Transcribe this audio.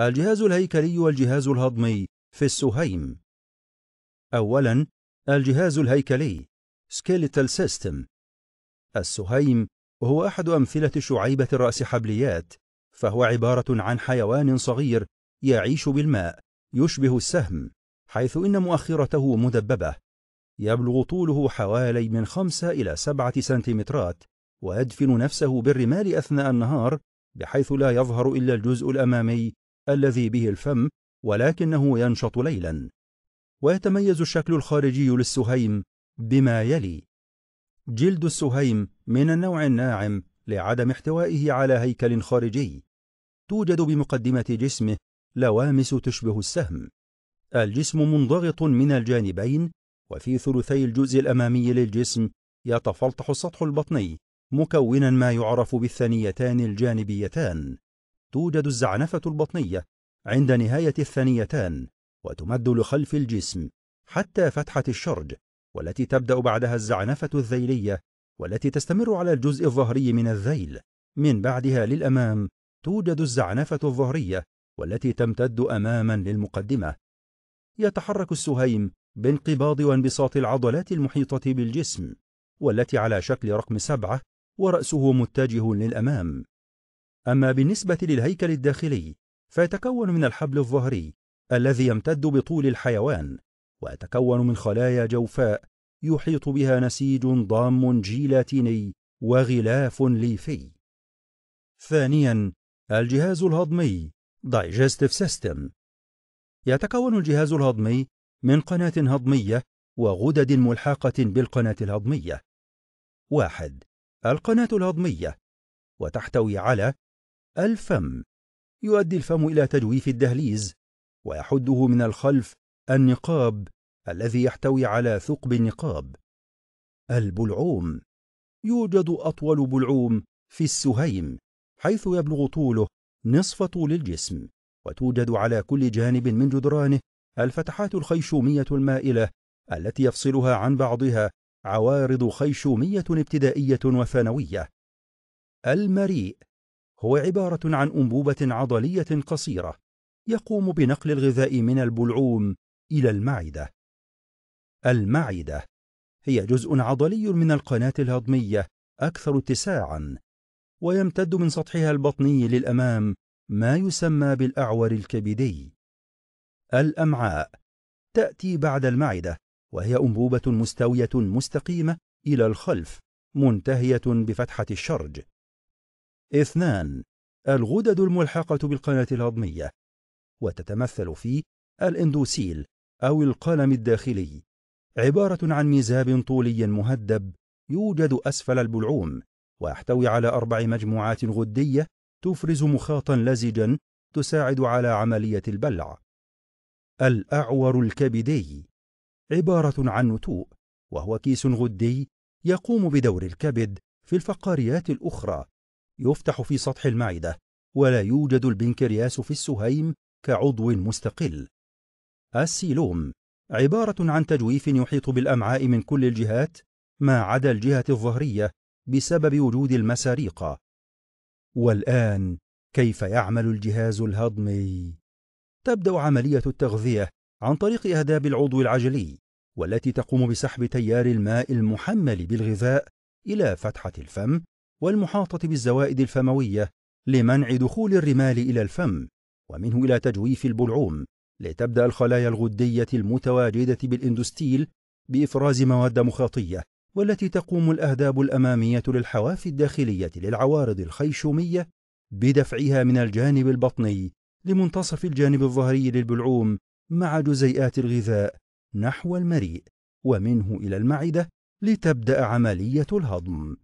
الجهاز الهيكلي والجهاز الهضمي في السهيم أولاً الجهاز الهيكلي skeletal system السهيم هو أحد أمثلة شعيبة الرأس حبليات فهو عبارة عن حيوان صغير يعيش بالماء يشبه السهم حيث إن مؤخرته مدببة يبلغ طوله حوالي من خمسة إلى سبعة سنتيمترات ويدفن نفسه بالرمال أثناء النهار بحيث لا يظهر إلا الجزء الأمامي الذي به الفم ولكنه ينشط ليلا ويتميز الشكل الخارجي للسهيم بما يلي جلد السهيم من النوع الناعم لعدم احتوائه على هيكل خارجي توجد بمقدمة جسمه لوامس تشبه السهم الجسم منضغط من الجانبين وفي ثلثي الجزء الأمامي للجسم يتفلطح السطح البطني مكونا ما يعرف بالثنيتان الجانبيتان توجد الزعنفة البطنية عند نهاية الثنيتان وتمد لخلف الجسم حتى فتحة الشرج والتي تبدأ بعدها الزعنفة الذيلية والتي تستمر على الجزء الظهري من الذيل من بعدها للأمام توجد الزعنفة الظهرية والتي تمتد أماما للمقدمة يتحرك السهيم بانقباض وانبساط العضلات المحيطة بالجسم والتي على شكل رقم سبعة ورأسه متجه للأمام أما بالنسبة للهيكل الداخلي فيتكون من الحبل الظهري الذي يمتد بطول الحيوان ويتكون من خلايا جوفاء يحيط بها نسيج ضام جيلاتيني وغلاف ليفي ثانيا الجهاز الهضمي Digestive System يتكون الجهاز الهضمي من قناة هضمية وغدد ملحقة بالقناة الهضمية واحد القناة الهضمية وتحتوي على الفم يؤدي الفم إلى تجويف الدهليز ويحده من الخلف النقاب الذي يحتوي على ثقب النقاب البلعوم يوجد أطول بلعوم في السهيم حيث يبلغ طوله نصف طول الجسم وتوجد على كل جانب من جدرانه الفتحات الخيشومية المائلة التي يفصلها عن بعضها عوارض خيشومية ابتدائية وثانوية المريء هو عبارة عن أنبوبة عضلية قصيرة يقوم بنقل الغذاء من البلعوم إلى المعدة. المعدة هي جزء عضلي من القناة الهضمية أكثر اتساعًا، ويمتد من سطحها البطني للأمام ما يسمى بالأعور الكبدي. الأمعاء تأتي بعد المعدة، وهي أنبوبة مستوية مستقيمة إلى الخلف، منتهية بفتحة الشرج. اثنان الغدد الملحقة بالقناة الهضمية وتتمثل في الاندوسيل أو القلم الداخلي عبارة عن ميزاب طولي مهدب يوجد أسفل البلعوم ويحتوي على أربع مجموعات غدية تفرز مخاطا لزجا تساعد على عملية البلع الأعور الكبدي عبارة عن نتوء وهو كيس غدي يقوم بدور الكبد في الفقاريات الأخرى يفتح في سطح المعدة ولا يوجد البنكرياس في السهيم كعضو مستقل السيلوم عبارة عن تجويف يحيط بالأمعاء من كل الجهات ما عدا الجهة الظهرية بسبب وجود المساريق والآن كيف يعمل الجهاز الهضمي؟ تبدأ عملية التغذية عن طريق أهداب العضو العجلي والتي تقوم بسحب تيار الماء المحمل بالغذاء إلى فتحة الفم والمحاطة بالزوائد الفموية لمنع دخول الرمال إلى الفم ومنه إلى تجويف البلعوم لتبدأ الخلايا الغدية المتواجدة بالإندوستيل بإفراز مواد مخاطية والتي تقوم الأهداب الأمامية للحواف الداخلية للعوارض الخيشومية بدفعها من الجانب البطني لمنتصف الجانب الظهري للبلعوم مع جزيئات الغذاء نحو المريء ومنه إلى المعدة لتبدأ عملية الهضم